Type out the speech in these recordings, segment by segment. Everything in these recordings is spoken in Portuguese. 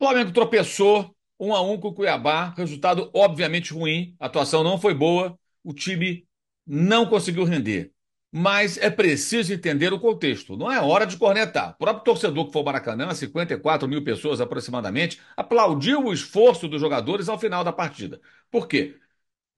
O Flamengo tropeçou um a um com o Cuiabá, resultado obviamente ruim, a atuação não foi boa, o time não conseguiu render. Mas é preciso entender o contexto, não é hora de cornetar. O próprio torcedor que foi ao Maracanã, 54 mil pessoas aproximadamente, aplaudiu o esforço dos jogadores ao final da partida. Por quê?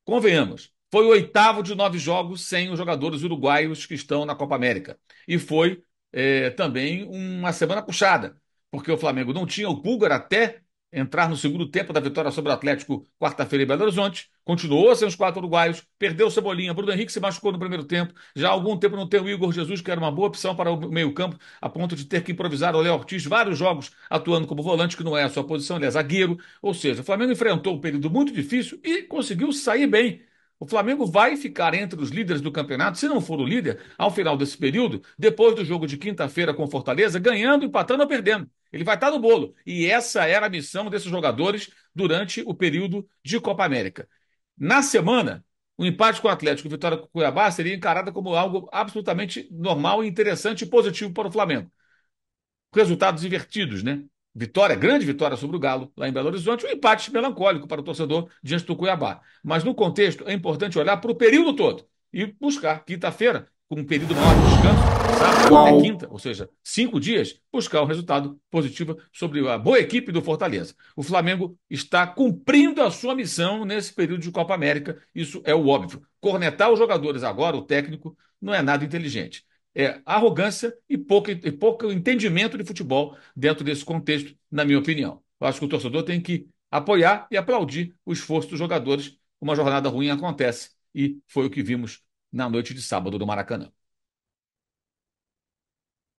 Convenhamos, foi o oitavo de nove jogos sem os jogadores uruguaios que estão na Copa América. E foi é, também uma semana puxada porque o Flamengo não tinha o Pulgar até entrar no segundo tempo da vitória sobre o Atlético quarta-feira em Belo Horizonte, continuou sem os quatro uruguaios, perdeu o Cebolinha, Bruno Henrique se machucou no primeiro tempo, já há algum tempo não tem o Igor Jesus, que era uma boa opção para o meio-campo, a ponto de ter que improvisar o Léo Ortiz vários jogos atuando como volante, que não é a sua posição, ele é zagueiro, ou seja, o Flamengo enfrentou um período muito difícil e conseguiu sair bem. O Flamengo vai ficar entre os líderes do campeonato, se não for o líder, ao final desse período, depois do jogo de quinta-feira com Fortaleza, ganhando, empatando ou perdendo. Ele vai estar no bolo. E essa era a missão desses jogadores durante o período de Copa América. Na semana, o empate com o Atlético e vitória com o Cuiabá seria encarada como algo absolutamente normal, interessante e positivo para o Flamengo. Resultados invertidos, né? Vitória, grande vitória sobre o Galo lá em Belo Horizonte, um empate melancólico para o torcedor diante do Cuiabá. Mas no contexto, é importante olhar para o período todo e buscar quinta-feira com um período maior de descanso, sábado até quinta, ou seja, cinco dias, buscar um resultado positivo sobre a boa equipe do Fortaleza. O Flamengo está cumprindo a sua missão nesse período de Copa América, isso é o óbvio. Cornetar os jogadores agora, o técnico, não é nada inteligente. É arrogância e pouco, e pouco entendimento de futebol dentro desse contexto, na minha opinião. Eu acho que o torcedor tem que apoiar e aplaudir o esforço dos jogadores. Uma jornada ruim acontece e foi o que vimos na noite de sábado do Maracanã.